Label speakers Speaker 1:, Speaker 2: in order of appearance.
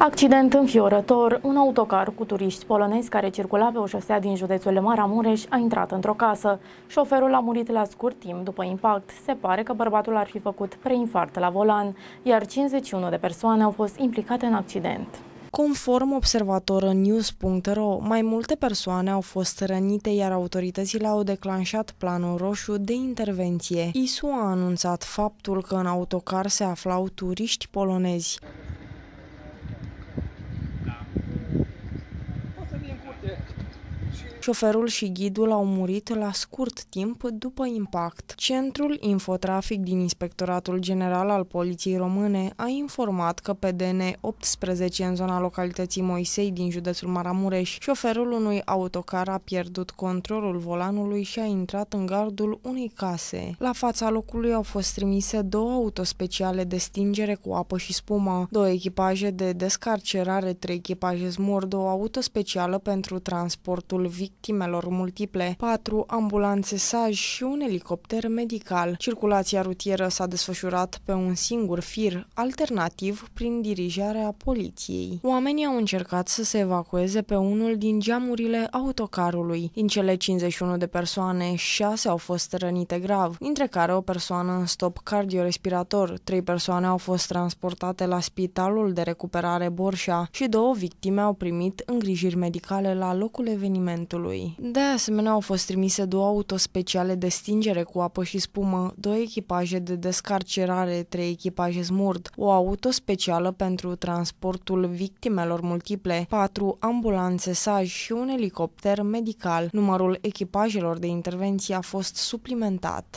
Speaker 1: Accident înfiorător, un autocar cu turiști polonezi care circula pe o șosea din județul Maramureș a intrat într-o casă. Șoferul a murit la scurt timp după impact. Se pare că bărbatul ar fi făcut preinfart la volan, iar 51 de persoane au fost implicate în accident.
Speaker 2: Conform observatoră news.ro, mai multe persoane au fost rănite, iar autoritățile au declanșat planul roșu de intervenție. ISU a anunțat faptul că în autocar se aflau turiști polonezi. Șoferul și ghidul au murit la scurt timp după impact. Centrul Infotrafic din Inspectoratul General al Poliției Române a informat că pe DN18 în zona localității Moisei din județul Maramureș, șoferul unui autocar a pierdut controlul volanului și a intrat în gardul unei case. La fața locului au fost trimise două autospeciale de stingere cu apă și spumă, două echipaje de descarcerare, trei echipaje smurd, o autospecială pentru transportul victimelor victimelor multiple, patru ambulanțe SAJ și un elicopter medical. Circulația rutieră s-a desfășurat pe un singur fir, alternativ prin dirijarea poliției. Oamenii au încercat să se evacueze pe unul din geamurile autocarului. Din cele 51 de persoane, 6 au fost rănite grav, dintre care o persoană în stop cardiorespirator, 3 persoane au fost transportate la spitalul de recuperare Borșa și două victime au primit îngrijiri medicale la locul evenimentului. Clujului. De asemenea, au fost trimise două autospeciale de stingere cu apă și spumă, două echipaje de descarcerare, trei echipaje smurd, o auto specială pentru transportul victimelor multiple, patru ambulanțe saj și un elicopter medical. Numărul echipajelor de intervenție a fost suplimentat.